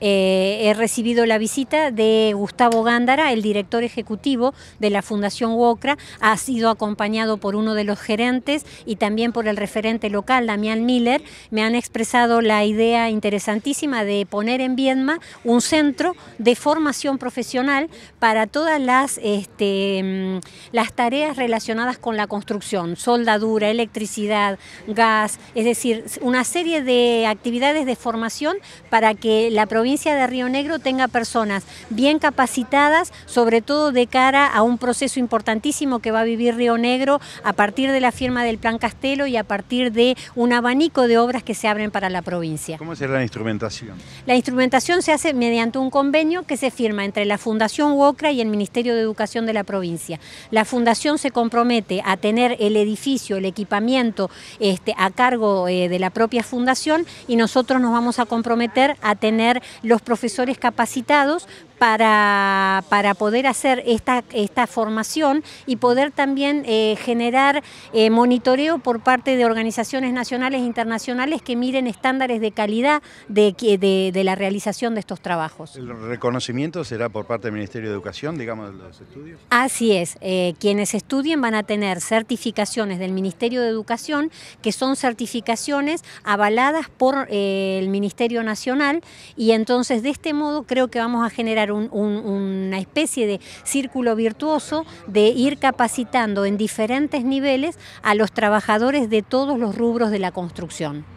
Eh, he recibido la visita de Gustavo Gándara, el director ejecutivo de la Fundación WOCRA, ha sido acompañado por uno de los gerentes y también por el referente local, Damián Miller, me han expresado la idea interesantísima de poner en Viedma un centro de formación profesional para todas las, este, mm, las tareas relacionadas con la construcción, soldadura, electricidad, gas, es decir, una serie de actividades de formación para que la provincia de Río Negro tenga personas bien capacitadas, sobre todo de cara a un proceso importantísimo que va a vivir Río Negro a partir de la firma del Plan Castelo y a partir de un abanico de obras que se abren para la provincia. ¿Cómo será la instrumentación? La instrumentación se hace mediante un convenio que se firma entre la Fundación UOCRA y el Ministerio de Educación de la provincia. La Fundación se compromete a tener el edificio, el equipamiento este, a cargo eh, de la propia Fundación y nosotros nos vamos a comprometer a tener los profesores capacitados para, para poder hacer esta, esta formación y poder también eh, generar eh, monitoreo por parte de organizaciones nacionales e internacionales que miren estándares de calidad de, de la realización de estos trabajos. ¿El reconocimiento será por parte del Ministerio de Educación, digamos, de los estudios? Así es. Eh, quienes estudien van a tener certificaciones del Ministerio de Educación, que son certificaciones avaladas por el Ministerio Nacional, y entonces de este modo creo que vamos a generar una especie de círculo virtuoso de ir capacitando en diferentes niveles a los trabajadores de todos los rubros de la construcción.